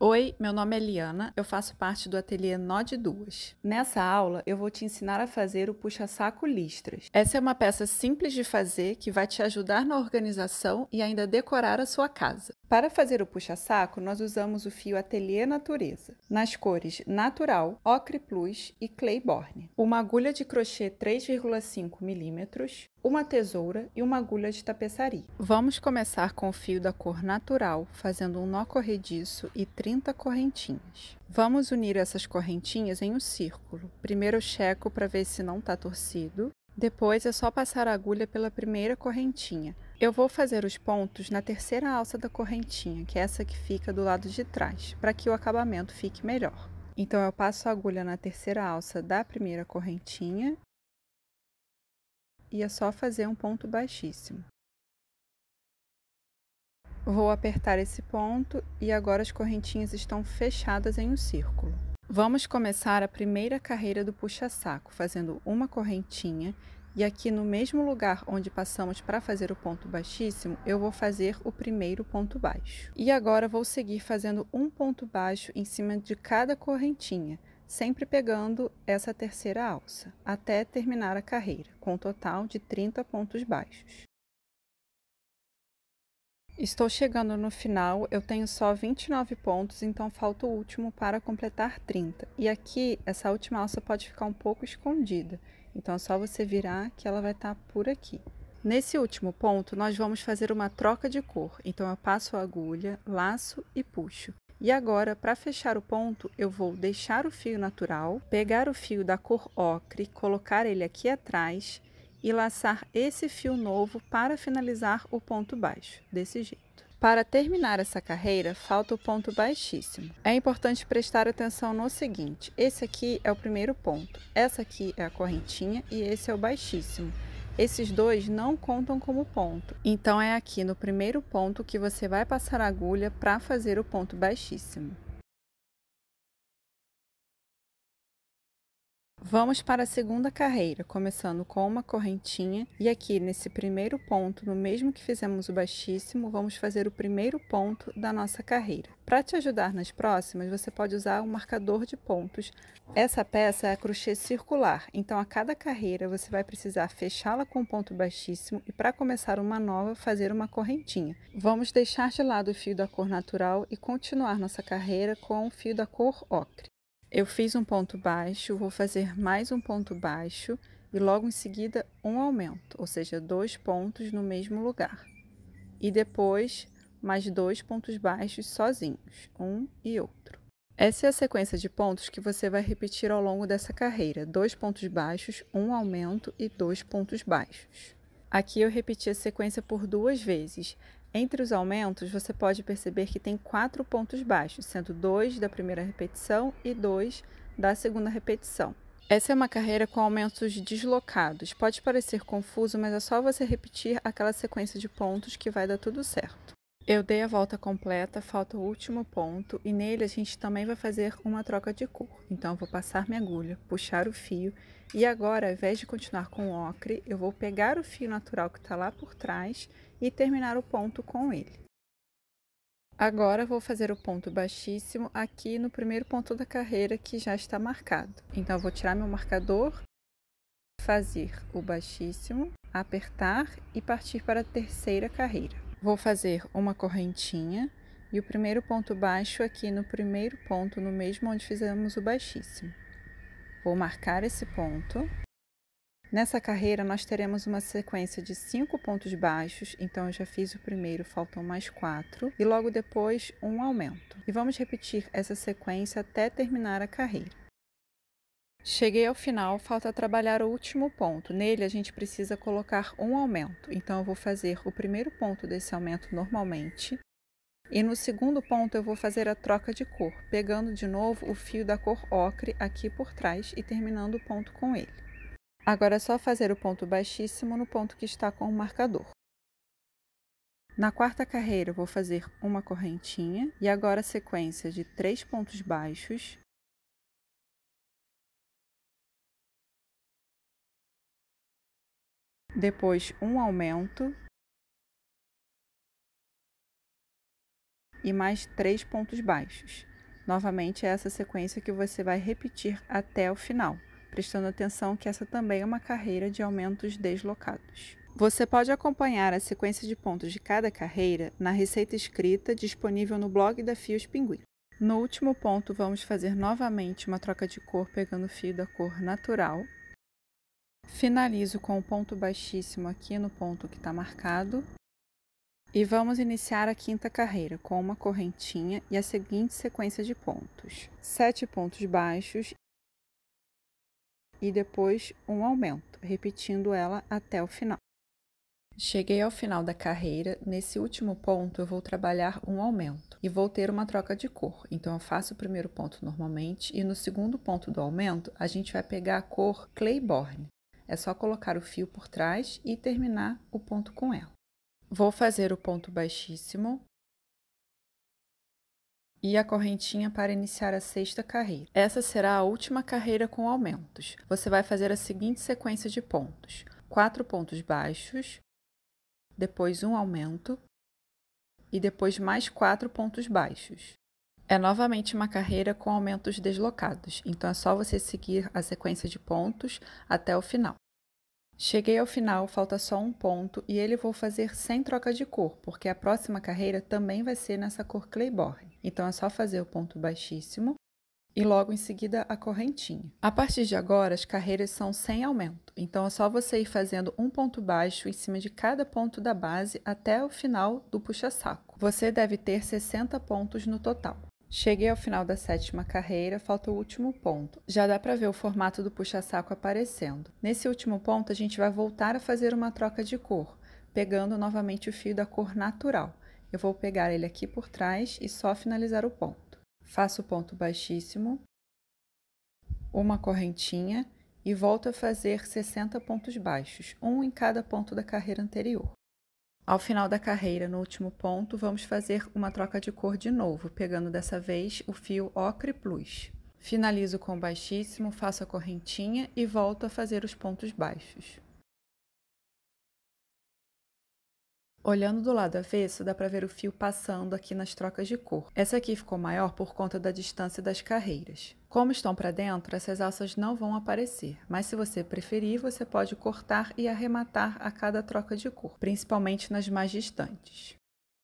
Oi, meu nome é Liana, eu faço parte do ateliê Nó de Duas. Nessa aula, eu vou te ensinar a fazer o puxa-saco listras. Essa é uma peça simples de fazer que vai te ajudar na organização e ainda decorar a sua casa. Para fazer o puxa-saco, nós usamos o fio Ateliê Natureza, nas cores Natural, Ocre Plus e Clayborne. Uma agulha de crochê 3,5 mm, uma tesoura e uma agulha de tapeçaria. Vamos começar com o fio da cor natural, fazendo um nó corrediço e 30 correntinhas. Vamos unir essas correntinhas em um círculo. Primeiro eu checo para ver se não está torcido. Depois é só passar a agulha pela primeira correntinha. Eu vou fazer os pontos na terceira alça da correntinha, que é essa que fica do lado de trás, para que o acabamento fique melhor. Então, eu passo a agulha na terceira alça da primeira correntinha e é só fazer um ponto baixíssimo. Vou apertar esse ponto e agora as correntinhas estão fechadas em um círculo. Vamos começar a primeira carreira do puxa-saco, fazendo uma correntinha e aqui no mesmo lugar onde passamos para fazer o ponto baixíssimo, eu vou fazer o primeiro ponto baixo. E agora vou seguir fazendo um ponto baixo em cima de cada correntinha, sempre pegando essa terceira alça, até terminar a carreira, com um total de 30 pontos baixos. Estou chegando no final, eu tenho só 29 pontos, então falta o último para completar 30. E aqui, essa última alça pode ficar um pouco escondida, então é só você virar que ela vai estar tá por aqui. Nesse último ponto, nós vamos fazer uma troca de cor, então eu passo a agulha, laço e puxo. E agora, para fechar o ponto, eu vou deixar o fio natural, pegar o fio da cor ocre, colocar ele aqui atrás e laçar esse fio novo para finalizar o ponto baixo, desse jeito. Para terminar essa carreira, falta o ponto baixíssimo. É importante prestar atenção no seguinte, esse aqui é o primeiro ponto, essa aqui é a correntinha e esse é o baixíssimo. Esses dois não contam como ponto. Então é aqui no primeiro ponto que você vai passar a agulha para fazer o ponto baixíssimo. Vamos para a segunda carreira, começando com uma correntinha. E aqui nesse primeiro ponto, no mesmo que fizemos o baixíssimo, vamos fazer o primeiro ponto da nossa carreira. Para te ajudar nas próximas, você pode usar um marcador de pontos. Essa peça é crochê circular, então a cada carreira você vai precisar fechá-la com um ponto baixíssimo e para começar uma nova, fazer uma correntinha. Vamos deixar de lado o fio da cor natural e continuar nossa carreira com o fio da cor ocre. Eu fiz um ponto baixo, vou fazer mais um ponto baixo e logo em seguida um aumento, ou seja, dois pontos no mesmo lugar. E depois mais dois pontos baixos sozinhos, um e outro. Essa é a sequência de pontos que você vai repetir ao longo dessa carreira: dois pontos baixos, um aumento e dois pontos baixos. Aqui eu repeti a sequência por duas vezes. Entre os aumentos, você pode perceber que tem quatro pontos baixos, sendo dois da primeira repetição e dois da segunda repetição. Essa é uma carreira com aumentos deslocados. Pode parecer confuso, mas é só você repetir aquela sequência de pontos que vai dar tudo certo. Eu dei a volta completa, falta o último ponto e nele a gente também vai fazer uma troca de cor. Então, eu vou passar minha agulha, puxar o fio e agora, ao invés de continuar com o ocre, eu vou pegar o fio natural que está lá por trás e terminar o ponto com ele. Agora, vou fazer o ponto baixíssimo aqui no primeiro ponto da carreira que já está marcado. Então, eu vou tirar meu marcador, fazer o baixíssimo, apertar e partir para a terceira carreira. Vou fazer uma correntinha e o primeiro ponto baixo aqui no primeiro ponto, no mesmo onde fizemos o baixíssimo. Vou marcar esse ponto. Nessa carreira, nós teremos uma sequência de cinco pontos baixos, então eu já fiz o primeiro, faltam mais quatro, e logo depois um aumento. E vamos repetir essa sequência até terminar a carreira. Cheguei ao final, falta trabalhar o último ponto. Nele a gente precisa colocar um aumento. Então eu vou fazer o primeiro ponto desse aumento normalmente. E no segundo ponto eu vou fazer a troca de cor, pegando de novo o fio da cor ocre aqui por trás e terminando o ponto com ele. Agora é só fazer o ponto baixíssimo no ponto que está com o marcador. Na quarta carreira eu vou fazer uma correntinha e agora a sequência de três pontos baixos depois um aumento e mais três pontos baixos. Novamente, é essa sequência que você vai repetir até o final, prestando atenção que essa também é uma carreira de aumentos deslocados. Você pode acompanhar a sequência de pontos de cada carreira na receita escrita disponível no blog da Fios Pinguim. No último ponto, vamos fazer novamente uma troca de cor pegando o fio da cor natural Finalizo com o um ponto baixíssimo aqui no ponto que está marcado. E vamos iniciar a quinta carreira com uma correntinha e a seguinte sequência de pontos. Sete pontos baixos e depois um aumento, repetindo ela até o final. Cheguei ao final da carreira, nesse último ponto eu vou trabalhar um aumento e vou ter uma troca de cor. Então eu faço o primeiro ponto normalmente e no segundo ponto do aumento a gente vai pegar a cor Clayborne. É só colocar o fio por trás e terminar o ponto com ela. Vou fazer o ponto baixíssimo e a correntinha para iniciar a sexta carreira. Essa será a última carreira com aumentos. Você vai fazer a seguinte sequência de pontos: quatro pontos baixos, depois um aumento e depois mais quatro pontos baixos. É novamente uma carreira com aumentos deslocados, então é só você seguir a sequência de pontos até o final. Cheguei ao final, falta só um ponto e ele vou fazer sem troca de cor, porque a próxima carreira também vai ser nessa cor clayborn. Então é só fazer o ponto baixíssimo e logo em seguida a correntinha. A partir de agora, as carreiras são sem aumento, então é só você ir fazendo um ponto baixo em cima de cada ponto da base até o final do puxa-saco. Você deve ter 60 pontos no total. Cheguei ao final da sétima carreira, falta o último ponto. Já dá para ver o formato do puxa-saco aparecendo. Nesse último ponto, a gente vai voltar a fazer uma troca de cor, pegando novamente o fio da cor natural. Eu vou pegar ele aqui por trás e só finalizar o ponto. Faço o ponto baixíssimo, uma correntinha e volto a fazer 60 pontos baixos, um em cada ponto da carreira anterior. Ao final da carreira, no último ponto, vamos fazer uma troca de cor de novo, pegando dessa vez o fio ocre plus. Finalizo com baixíssimo, faço a correntinha e volto a fazer os pontos baixos. Olhando do lado avesso, dá para ver o fio passando aqui nas trocas de cor. Essa aqui ficou maior por conta da distância das carreiras. Como estão para dentro, essas alças não vão aparecer, mas se você preferir, você pode cortar e arrematar a cada troca de cor, principalmente nas mais distantes.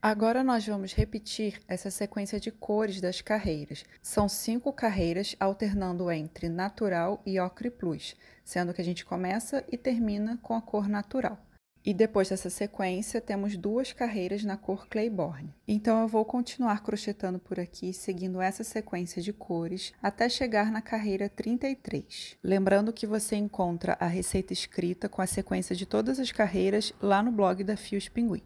Agora nós vamos repetir essa sequência de cores das carreiras. São cinco carreiras alternando entre natural e ocre plus, sendo que a gente começa e termina com a cor natural. E depois dessa sequência, temos duas carreiras na cor Claiborne. Então eu vou continuar crochetando por aqui, seguindo essa sequência de cores, até chegar na carreira 33. Lembrando que você encontra a receita escrita com a sequência de todas as carreiras lá no blog da Fios Pinguim.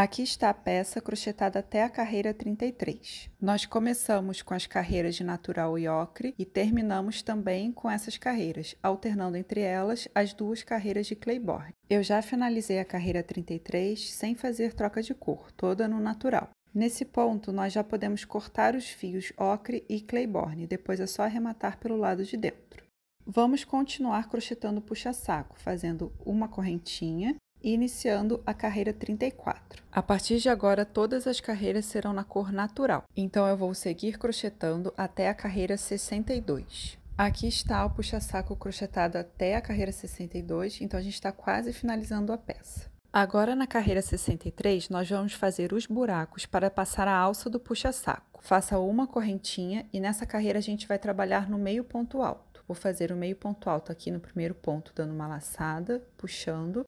Aqui está a peça crochetada até a carreira 33. Nós começamos com as carreiras de natural e ocre e terminamos também com essas carreiras, alternando entre elas as duas carreiras de clayborne. Eu já finalizei a carreira 33 sem fazer troca de cor, toda no natural. Nesse ponto, nós já podemos cortar os fios ocre e clayborne, depois é só arrematar pelo lado de dentro. Vamos continuar crochetando puxa-saco, fazendo uma correntinha iniciando a carreira 34. A partir de agora, todas as carreiras serão na cor natural, então eu vou seguir crochetando até a carreira 62. Aqui está o puxa-saco crochetado até a carreira 62, então a gente está quase finalizando a peça. Agora, na carreira 63, nós vamos fazer os buracos para passar a alça do puxa-saco. Faça uma correntinha e nessa carreira a gente vai trabalhar no meio ponto alto. Vou fazer o meio ponto alto aqui no primeiro ponto, dando uma laçada, puxando,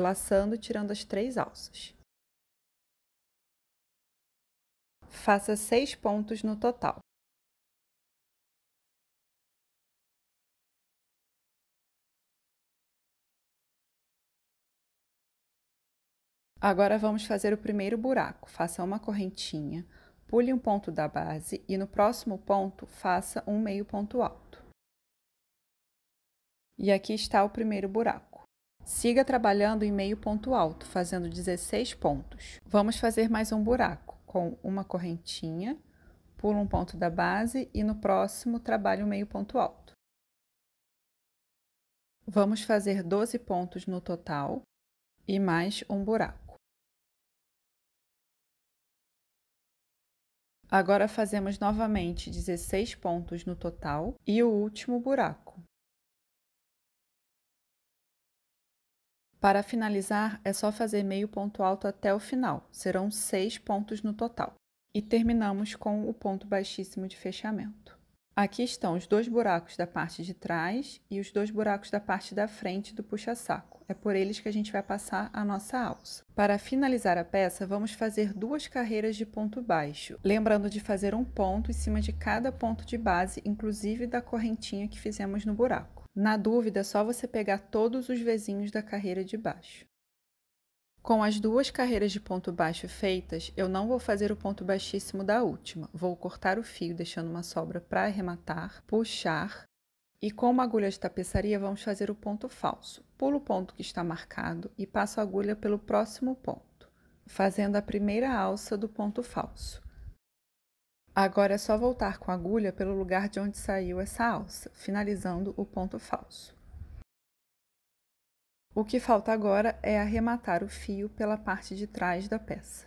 laçando tirando as três alças. Faça seis pontos no total. Agora vamos fazer o primeiro buraco. Faça uma correntinha, pule um ponto da base e no próximo ponto faça um meio ponto alto. E aqui está o primeiro buraco. Siga trabalhando em meio ponto alto, fazendo 16 pontos. Vamos fazer mais um buraco com uma correntinha, pula um ponto da base e no próximo trabalho meio ponto alto. Vamos fazer 12 pontos no total e mais um buraco. Agora fazemos novamente 16 pontos no total e o último buraco. Para finalizar, é só fazer meio ponto alto até o final, serão seis pontos no total. E terminamos com o ponto baixíssimo de fechamento. Aqui estão os dois buracos da parte de trás e os dois buracos da parte da frente do puxa-saco. É por eles que a gente vai passar a nossa alça. Para finalizar a peça, vamos fazer duas carreiras de ponto baixo, lembrando de fazer um ponto em cima de cada ponto de base, inclusive da correntinha que fizemos no buraco. Na dúvida, é só você pegar todos os vizinhos da carreira de baixo. Com as duas carreiras de ponto baixo feitas, eu não vou fazer o ponto baixíssimo da última. Vou cortar o fio, deixando uma sobra para arrematar, puxar e com uma agulha de tapeçaria vamos fazer o ponto falso. Pulo o ponto que está marcado e passo a agulha pelo próximo ponto, fazendo a primeira alça do ponto falso. Agora é só voltar com a agulha pelo lugar de onde saiu essa alça, finalizando o ponto falso. O que falta agora é arrematar o fio pela parte de trás da peça.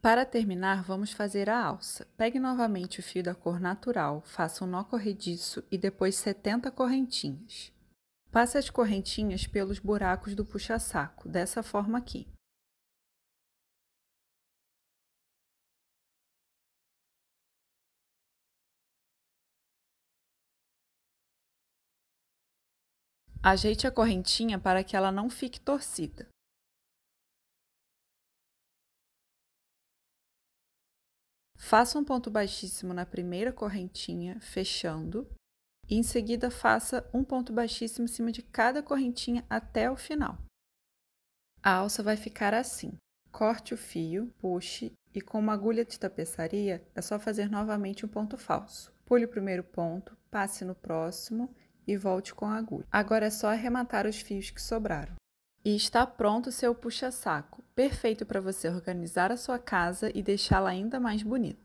Para terminar, vamos fazer a alça. Pegue novamente o fio da cor natural, faça um nó corrediço e depois 70 correntinhas. Passe as correntinhas pelos buracos do puxa-saco, dessa forma aqui. Ajeite a correntinha para que ela não fique torcida. Faça um ponto baixíssimo na primeira correntinha, fechando, e em seguida faça um ponto baixíssimo em cima de cada correntinha até o final. A alça vai ficar assim. Corte o fio, puxe e com uma agulha de tapeçaria é só fazer novamente um ponto falso. Pule o primeiro ponto, passe no próximo e volte com a agulha. Agora é só arrematar os fios que sobraram. E está pronto o seu puxa-saco, perfeito para você organizar a sua casa e deixá-la ainda mais bonita.